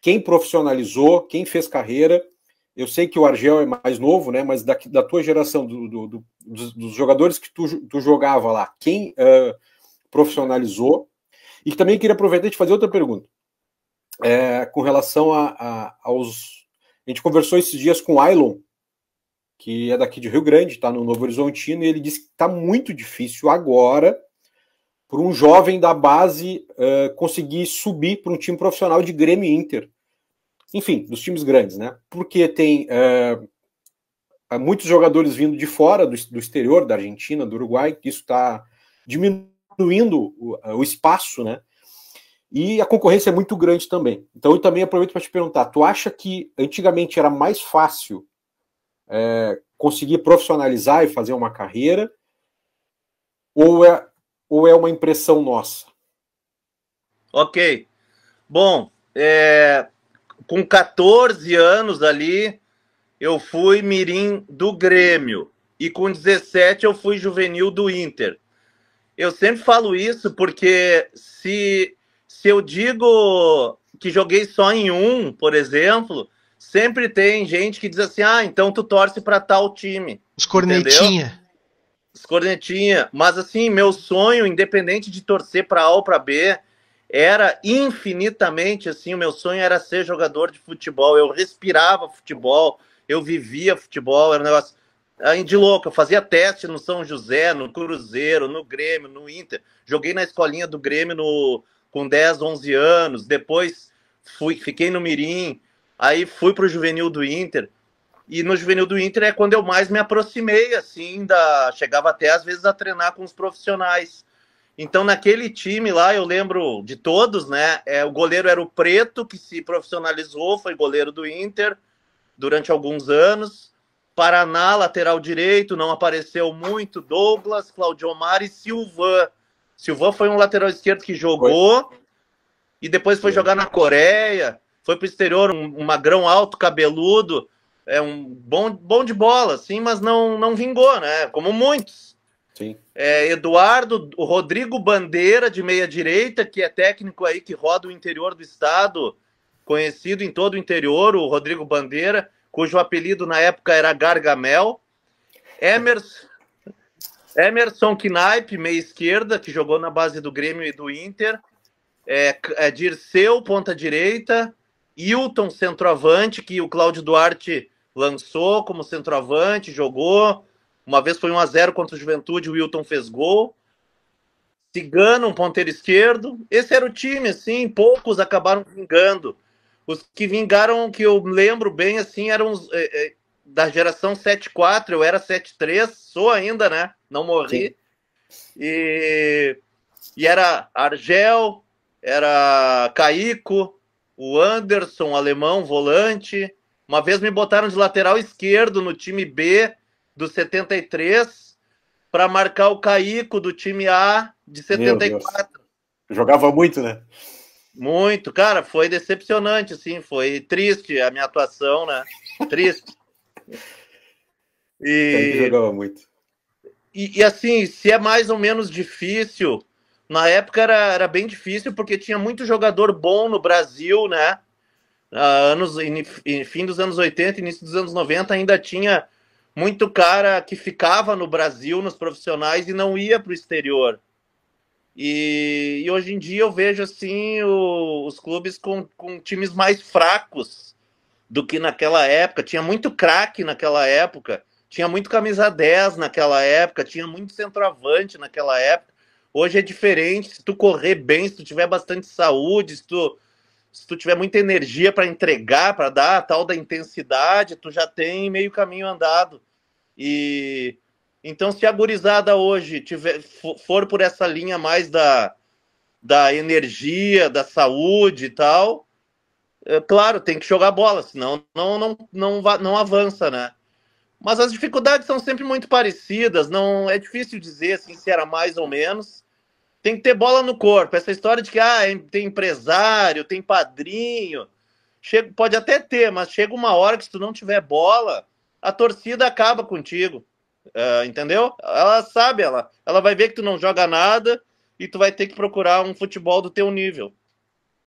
quem profissionalizou, quem fez carreira. Eu sei que o Argel é mais novo, né? Mas da, da tua geração, do, do, do dos, jogadores que tu, tu jogava lá, quem uh, profissionalizou? E também queria aproveitar e te fazer outra pergunta. É, com relação a, a, aos. A gente conversou esses dias com o Ailon, que é daqui de Rio Grande, está no Novo Horizontino, e ele disse que está muito difícil agora por um jovem da base uh, conseguir subir para um time profissional de Grêmio e Inter. Enfim, dos times grandes, né? Porque tem uh, muitos jogadores vindo de fora, do, do, exterior, da Argentina, do Uruguai, que isso está diminuindo o, eh, o espaço, né? E a concorrência é muito grande também. Então eu também aproveito para te perguntar: tu acha que antigamente era mais fácil é, conseguir profissionalizar e fazer uma carreira? Ou é, ou é uma impressão nossa? Ok. Bom, é, com 14 anos ali, eu fui mirim do Grêmio. E com 17 eu fui juvenil do Inter. Eu sempre falo isso porque se, se eu digo que joguei só em um, por exemplo, sempre tem gente que diz assim: ah, então tu torce para tal time. Os cornetinha. Entendeu? Escornetinha, mas assim, meu sonho, independente de torcer para A ou para B, era infinitamente assim, o meu sonho era ser jogador de futebol. Eu respirava futebol, eu vivia futebol, era um negócio ah, de louco. Eu fazia teste no São José, no Cruzeiro, no Grêmio, no Inter. Joguei na escolinha do Grêmio no, com 10, 11 anos. Depois fui, fiquei no Mirim. Aí fui para o juvenil do Inter. E no juvenil do Inter é quando eu mais me aproximei, assim, da chegava até às vezes a treinar com os profissionais. Então, naquele time lá, eu lembro de todos, né? É, o goleiro era o Preto, que se profissionalizou, foi goleiro do Inter durante alguns anos. Paraná, lateral direito, não apareceu muito. Douglas, Omar e Silvan. Silvan foi um lateral esquerdo que jogou foi. e depois foi jogar na Coreia. Foi para o exterior, um, um magrão alto, cabeludo é um bom, bom de bola, sim mas não, não vingou, né? Como muitos. Sim. É, Eduardo, o Rodrigo Bandeira, de meia direita, que é técnico aí que roda o interior do estado, conhecido em todo o interior, o Rodrigo Bandeira, cujo apelido na época era Gargamel. Emerson, Emerson Knaip, meia esquerda, que jogou na base do Grêmio e do Inter. É, é Dirceu, ponta direita. Hilton, centroavante, que o Cláudio Duarte lançou como centroavante, jogou. Uma vez foi 1 a 0 contra o Juventude, o Wilton fez gol. Cigano, um ponteiro esquerdo. Esse era o time, assim, poucos acabaram vingando. Os que vingaram, que eu lembro bem, assim, eram os, é, é, da geração 7-4, eu era 7-3, sou ainda, né? Não morri. E, e era Argel, era Caico, o Anderson, alemão, volante, uma vez me botaram de lateral esquerdo no time B do 73 para marcar o Caico do time A de 74. Jogava muito, né? Muito, cara, foi decepcionante, assim, foi triste a minha atuação, né? Triste. E jogava muito. E, e, assim, se é mais ou menos difícil, na época era, era bem difícil porque tinha muito jogador bom no Brasil, né? anos, fim dos anos 80, início dos anos 90, ainda tinha muito cara que ficava no Brasil, nos profissionais, e não ia para o exterior. E, e, hoje em dia eu vejo assim o, os clubes com, com times mais fracos do que naquela época. Tinha muito craque naquela época, tinha muito camisa 10 naquela época, tinha muito centroavante naquela época. Hoje é diferente, se tu correr bem, se tu tiver bastante saúde, se tu se tu tiver muita energia para entregar, para dar a tal da intensidade, tu já tem meio caminho andado. E então se a gurizada hoje tiver for por essa linha mais da da energia, da saúde e tal, é, claro, tem que jogar bola, senão não não não não, não avança, né? Mas as dificuldades são sempre muito parecidas, não é difícil dizer assim, se era mais ou menos. Tem que ter bola no corpo. Essa história de que ah, tem empresário, tem padrinho. Chega, pode até ter, mas chega uma hora que se tu não tiver bola, a torcida acaba contigo. Uh, entendeu? Ela sabe, ela, ela vai ver que tu não joga nada e tu vai ter que procurar um futebol do teu nível.